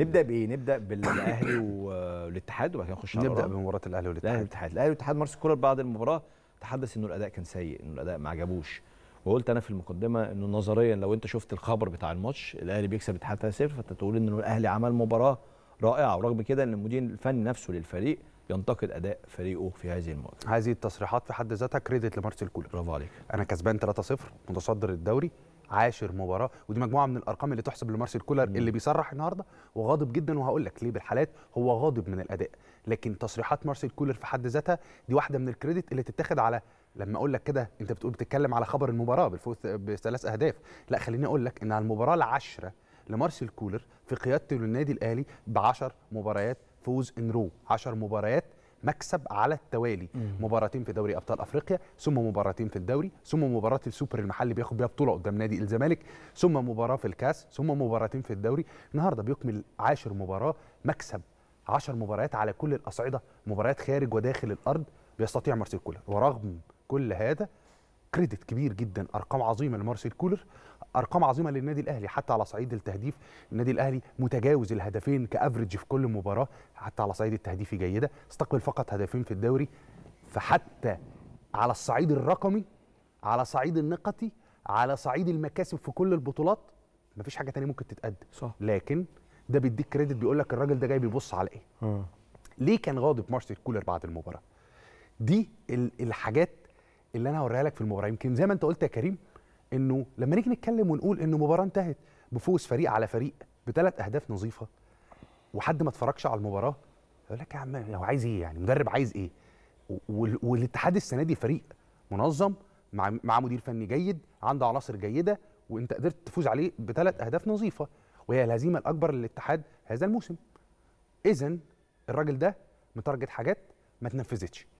نبدا بايه؟ نبدا بالاهلي والاتحاد وبعد كده نخش نبدا بمباراه الاهلي والاتحاد الاهلي والاتحاد الاهلي والاتحاد مارس كولر بعد المباراه تحدث انه الاداء كان سيء انه الاداء ما عجبوش وقلت انا في المقدمه انه نظريا لو انت شفت الخبر بتاع الماتش الاهلي بيكسب الاتحاد 3-0 فانت تقول انه الاهلي عمل مباراه رائعه ورغم كده ان المدير الفني نفسه للفريق ينتقد اداء فريقه في هذه المواجهه. هذه التصريحات في حد ذاتها كريدت لمارسيل كولر. برافو عليك. انا كسبان 3-0 متصدر الدوري عاشر مباراه ودي مجموعه من الارقام اللي تحسب لمارسيل كولر اللي بيصرح النهارده وغاضب جدا وهقول لك ليه بالحالات هو غاضب من الاداء لكن تصريحات مارسيل كولر في حد ذاتها دي واحده من الكريدت اللي تتاخد على لما اقول لك كده انت بتقول بتتكلم على خبر المباراه بالفوز بثلاث اهداف لا خليني اقول لك ان على المباراه العاشره لمارسيل كولر في قيادته للنادي الاهلي ب 10 مباريات فوز ان رو 10 مباريات مكسب على التوالي مباراتين في دوري ابطال افريقيا ثم مباراتين في الدوري ثم مباراه السوبر المحلي بياخد بيها بطوله قدام نادي الزمالك ثم مباراه في الكاس ثم مباراتين في الدوري النهارده بيكمل عاشر مباراه مكسب 10 مباريات على كل الاصعده مباريات خارج وداخل الارض بيستطيع مارسيل كولر ورغم كل هذا كريدت كبير جدا ارقام عظيمه لمارسيل كولر ارقام عظيمه للنادي الاهلي حتى على صعيد التهديف النادي الاهلي متجاوز الهدفين كافريج في كل مباراه حتى على صعيد التهديف جيده استقبل فقط هدفين في الدوري فحتى على الصعيد الرقمي على صعيد النقطي على صعيد المكاسب في كل البطولات مفيش حاجه تانية ممكن تتقدم صح. لكن ده بيديك كريدت بيقول لك الراجل ده جاي بيبص على ايه م. آه. ليه كان غاضب مارسيل كولر بعد المباراه دي الحاجات اللي انا هوريها لك في المباراه يمكن زي ما انت قلت يا كريم انه لما نيجي نتكلم ونقول انه المباراه انتهت بفوز فريق على فريق بثلاث اهداف نظيفه وحد ما اتفرجش على المباراه يقول لك يا عم هو عايز ايه يعني مدرب عايز ايه والاتحاد السنه دي فريق منظم مع مع مدير فني جيد عنده عناصر جيده وانت قدرت تفوز عليه بثلاث اهداف نظيفه وهي الهزيمه الاكبر للاتحاد هذا الموسم اذا الراجل ده مترجت حاجات ما تنفذتش